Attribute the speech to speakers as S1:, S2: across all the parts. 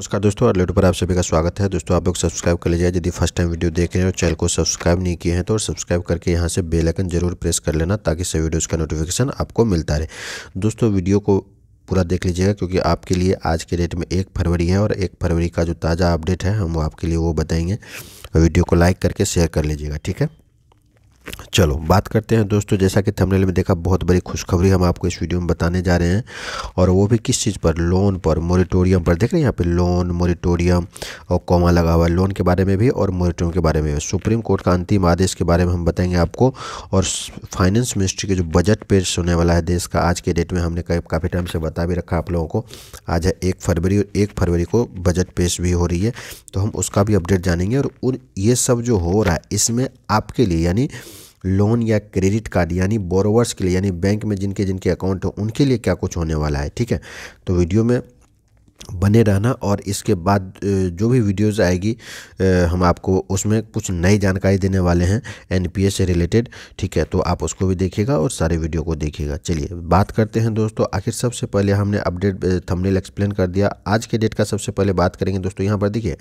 S1: नमस्कार दोस्तों और लेटो पर आप सभी का स्वागत है दोस्तों आप लोग सब्सक्राइब कर लीजिए यदि फर्स्ट टाइम वीडियो देख रहे हैं और चैनल को सब्सक्राइब नहीं किए हैं तो सब्सक्राइब करके यहाँ से बेल आइकन जरूर प्रेस कर लेना ताकि सभी वीडियोस का नोटिफिकेशन आपको मिलता रहे दोस्तों वीडियो को पूरा देख लीजिएगा क्योंकि आपके लिए आज के डेट में एक फरवरी है और एक फरवरी का जो ताज़ा अपडेट है हम वो आपके लिए वो बताएंगे वीडियो को लाइक करके शेयर कर लीजिएगा ठीक है चलो बात करते हैं दोस्तों जैसा कि थंबनेल में देखा बहुत बड़ी खुशखबरी हम आपको इस वीडियो में बताने जा रहे हैं और वो भी किस चीज़ पर लोन पर मोरिटोरियम पर देख रहे हैं यहाँ पे लोन मोरिटोरियम और कोमा लगा हुआ लोन के बारे में भी और मोरिटोरियम के बारे में भी सुप्रीम कोर्ट का अंतिम आदेश के बारे में हम बताएंगे आपको और फाइनेंस मिनिस्ट्री के जो बजट पेश होने वाला है देश का आज के डेट में हमने काफ़ी टाइम से बता भी रखा आप लोगों को आज है एक फरवरी और एक फरवरी को बजट पेश भी हो रही है तो हम उसका भी अपडेट जानेंगे और उन ये सब जो हो रहा है इसमें आपके लिए यानी लोन या क्रेडिट कार्ड यानी बोरोवर्स के लिए यानी बैंक में जिनके जिनके अकाउंट हो उनके लिए क्या कुछ होने वाला है ठीक है तो वीडियो में बने रहना और इसके बाद जो भी वीडियोस आएगी हम आपको उसमें कुछ नई जानकारी देने वाले हैं एनपीएस से रिलेटेड ठीक है तो आप उसको भी देखिएगा और सारे वीडियो को देखिएगा चलिए बात करते हैं दोस्तों आखिर सबसे पहले हमने अपडेट थंबनेल एक्सप्लेन कर दिया आज के डेट का सबसे पहले बात करेंगे दोस्तों यहाँ पर देखिए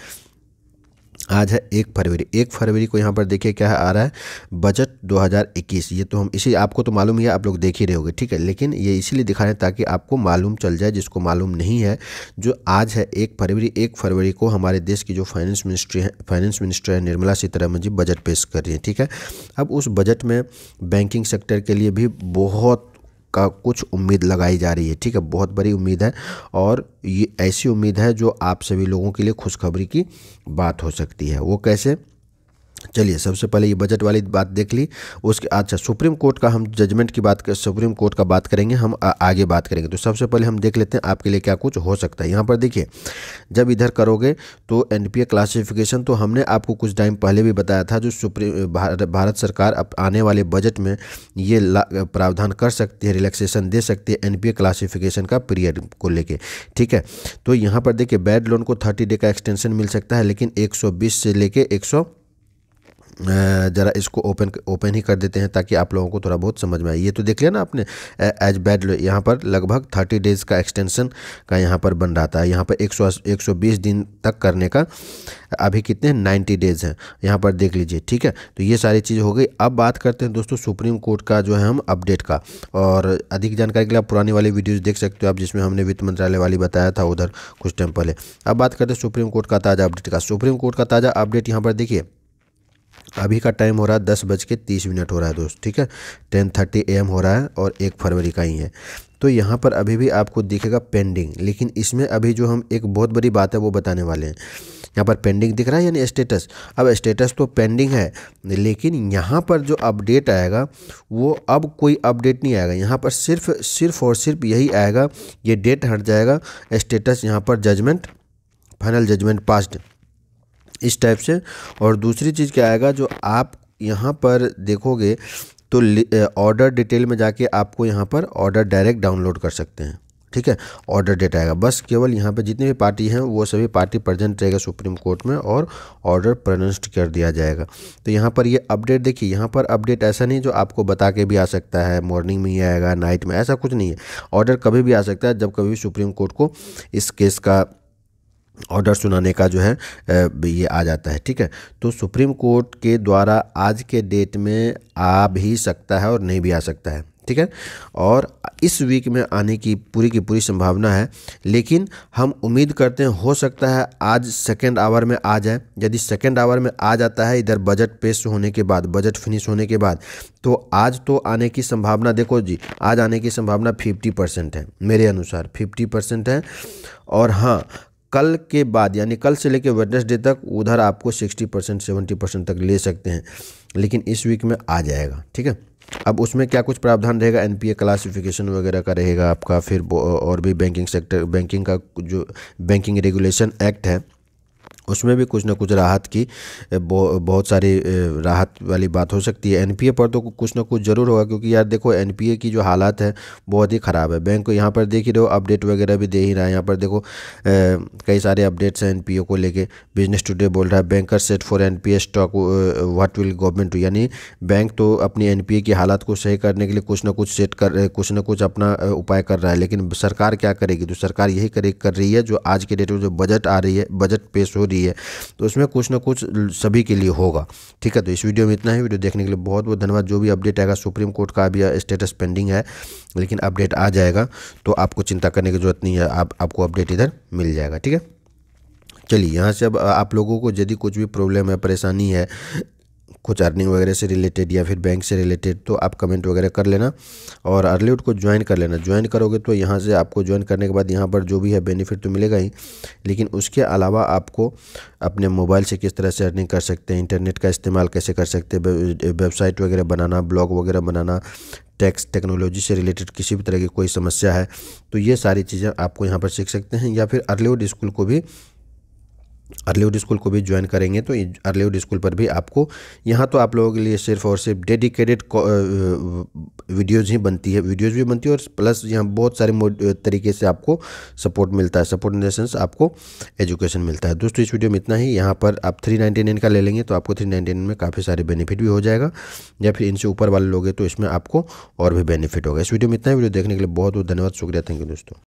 S1: आज है एक फरवरी एक फरवरी को यहाँ पर देखिए क्या आ रहा है बजट 2021 ये तो हम इसी आपको तो मालूम ही है आप लोग देख ही रहे होंगे ठीक है लेकिन ये इसीलिए दिखा रहे हैं ताकि आपको मालूम चल जाए जिसको मालूम नहीं है जो आज है एक फरवरी एक फरवरी को हमारे देश की जो फाइनेंस मिनिस्ट्री है फाइनेंस मिनिस्टर है निर्मला सीतारामन जी बजट पेश कर रही हैं ठीक है अब उस बजट में बैंकिंग सेक्टर के लिए भी बहुत का कुछ उम्मीद लगाई जा रही है ठीक है बहुत बड़ी उम्मीद है और ये ऐसी उम्मीद है जो आप सभी लोगों के लिए खुशखबरी की बात हो सकती है वो कैसे चलिए सबसे पहले ये बजट वाली बात देख ली उसके अच्छा सुप्रीम कोर्ट का हम जजमेंट की बात कर सुप्रीम कोर्ट का बात करेंगे हम आ, आगे बात करेंगे तो सबसे पहले हम देख लेते हैं आपके लिए क्या कुछ हो सकता है यहाँ पर देखिए जब इधर करोगे तो एनपीए क्लासिफिकेशन तो हमने आपको कुछ टाइम पहले भी बताया था जो सुप्रीम भारत, भारत सरकार अब आने वाले बजट में ये प्रावधान कर सकती है रिलैक्सेशन दे सकती है एन क्लासिफिकेशन का पीरियड को लेकर ठीक है तो यहाँ पर देखिए बैड लोन को थर्टी डे का एक्सटेंशन मिल सकता है लेकिन एक से लेकर एक ज़रा इसको ओपन ओपन ही कर देते हैं ताकि आप लोगों को थोड़ा बहुत समझ में आए ये तो देख लिया ना आपने एज बैड यहाँ पर लगभग थर्टी डेज़ का एक्सटेंशन का यहाँ पर बन रहा था यहाँ पर एक सौ एक सौ बीस दिन तक करने का अभी कितने नाइन्टी डेज़ हैं यहाँ पर देख लीजिए ठीक है तो ये सारी चीज़ हो गई अब बात करते हैं दोस्तों सुप्रीम कोर्ट का जो है हम अपडेट का और अधिक जानकारी के लिए आप पुरानी वाली वीडियोज़ देख सकते हो आप जिसमें हमने वित्त मंत्रालय वाली बताया था उधर कुछ टाइम पहले अब बात करते हैं सुप्रीम कोर्ट का ताज़ा अपडेट का सुप्रीम कोर्ट का ताज़ा अपडेट यहाँ पर देखिए अभी का टाइम हो रहा है दस बज के तीस मिनट हो रहा है दोस्त ठीक है टेन थर्टी ए हो रहा है और एक फरवरी का ही है तो यहाँ पर अभी भी आपको दिखेगा पेंडिंग लेकिन इसमें अभी जो हम एक बहुत बड़ी बात है वो बताने वाले हैं यहाँ पर पेंडिंग दिख रहा है यानी स्टेटस अब स्टेटस तो पेंडिंग है लेकिन यहाँ पर जो अपडेट आएगा वो अब कोई अपडेट नहीं आएगा यहाँ पर सिर्फ सिर्फ और सिर्फ यही आएगा ये डेट हट जाएगा स्टेटस यहाँ पर जजमेंट फाइनल जजमेंट पास्ड इस टाइप से और दूसरी चीज़ क्या आएगा जो आप यहाँ पर देखोगे तो ऑर्डर डिटेल में जाके आपको यहाँ पर ऑर्डर डायरेक्ट डाउनलोड कर सकते हैं ठीक है ऑर्डर डेट आएगा बस केवल यहाँ पे जितनी भी पार्टी हैं वो सभी पार्टी प्रेजेंट रहेगा सुप्रीम कोर्ट में और ऑर्डर प्रोनाउंस्ड कर दिया जाएगा तो यहाँ पर ये यह अपडेट देखिए यहाँ पर अपडेट ऐसा नहीं जो आपको बता के भी आ सकता है मॉर्निंग में ही आएगा नाइट में ऐसा कुछ नहीं है ऑर्डर कभी भी आ सकता है जब कभी सुप्रीम कोर्ट को इस केस का ऑर्डर सुनाने का जो है ये आ जाता है ठीक है तो सुप्रीम कोर्ट के द्वारा आज के डेट में आ भी सकता है और नहीं भी आ सकता है ठीक है और इस वीक में आने की पूरी की पूरी संभावना है लेकिन हम उम्मीद करते हैं हो सकता है आज सेकेंड आवर में आ जाए यदि सेकेंड आवर में आ जाता है इधर बजट पेश होने के बाद बजट फिनिश होने के बाद तो आज तो आने की संभावना देखो जी आज आने की संभावना फिफ्टी परसेंट है मेरे अनुसार फिफ्टी परसेंट है और हाँ कल के बाद यानी कल से लेकर वेडनेसडे तक उधर आपको 60 परसेंट सेवेंटी परसेंट तक ले सकते हैं लेकिन इस वीक में आ जाएगा ठीक है अब उसमें क्या कुछ प्रावधान रहेगा एन पी ए क्लासिफिकेशन वगैरह का रहेगा आपका फिर और भी बैंकिंग सेक्टर बैंकिंग का जो बैंकिंग रेगुलेशन एक्ट है उसमें भी कुछ ना कुछ राहत की बहुत सारी राहत वाली बात हो सकती है एनपीए पर तो कुछ ना कुछ ज़रूर होगा क्योंकि यार देखो एनपीए की जो हालात है बहुत ही ख़राब है बैंक को यहाँ पर देख ही रहे हो अपडेट वगैरह भी दे ही रहा है यहाँ पर देखो कई सारे अपडेट्स हैं एन को लेके बिजनेस टुडे बोल रहा है banker set for an stock what will government यानी बैंक तो अपनी एन की हालात को सही करने के लिए कुछ ना कुछ सेट कर कुछ ना कुछ अपना उपाय कर रहा है लेकिन सरकार क्या करेगी तो सरकार यही करे कर रही है जो आज के डेट में जो बजट आ रही है बजट पेश हो रही है लिए है तो उसमें कुछ ना कुछ सभी के लिए होगा ठीक है तो इस वीडियो में इतना ही वीडियो देखने के लिए बहुत बहुत धन्यवाद जो भी अपडेट आएगा सुप्रीम कोर्ट का अभी स्टेटस पेंडिंग है लेकिन अपडेट आ जाएगा तो आपको चिंता करने की जरूरत नहीं है आप आपको अपडेट इधर मिल जाएगा ठीक है चलिए यहाँ से अब आप लोगों को यदि कुछ भी प्रॉब्लम है परेशानी है कुछ अर्निंग वगैरह से रिलेटेड या फिर बैंक से रिलेटेड तो आप कमेंट वगैरह कर लेना और अर्लीउड को ज्वाइन कर लेना ज्वाइन करोगे तो यहाँ से आपको ज्वाइन करने के बाद यहाँ पर जो भी है बेनिफिट तो मिलेगा ही लेकिन उसके अलावा आपको अपने मोबाइल से किस तरह से अर्निंग कर सकते हैं इंटरनेट का इस्तेमाल कैसे कर सकते हैं वेबसाइट वगैरह बनाना ब्लॉग वगैरह बनाना टैक्स टेक्नोलॉजी से रिलेटेड किसी भी तरह की कोई समस्या है तो ये सारी चीज़ें आपको यहाँ पर सीख सकते हैं या फिर अर्लीवुड स्कूल को भी अर्लीवुड स्कूल को भी ज्वाइन करेंगे तो अर्लीवुड स्कूल पर भी आपको यहाँ तो आप लोगों के लिए सिर्फ और सिर्फ डेडिकेटेड वीडियोज़ ही बनती है वीडियोज़ भी बनती है और प्लस यहाँ बहुत सारे तरीके से आपको सपोर्ट मिलता है सपोर्ट इन देंस आपको एजुकेशन मिलता है दोस्तों इस वीडियो में इतना ही यहाँ पर आप थ्री का ले लेंगे तो आपको थ्री में काफ़ी सारे बेनिफिट भी हो जाएगा या फिर इनसे ऊपर वाले लोगे तो इसमें आपको और भी बेनिफिट होगा इस वीडियो में इतना ही वीडियो देखने के लिए बहुत बहुत धन्यवाद शुक्रिया थैंक यू दोस्तों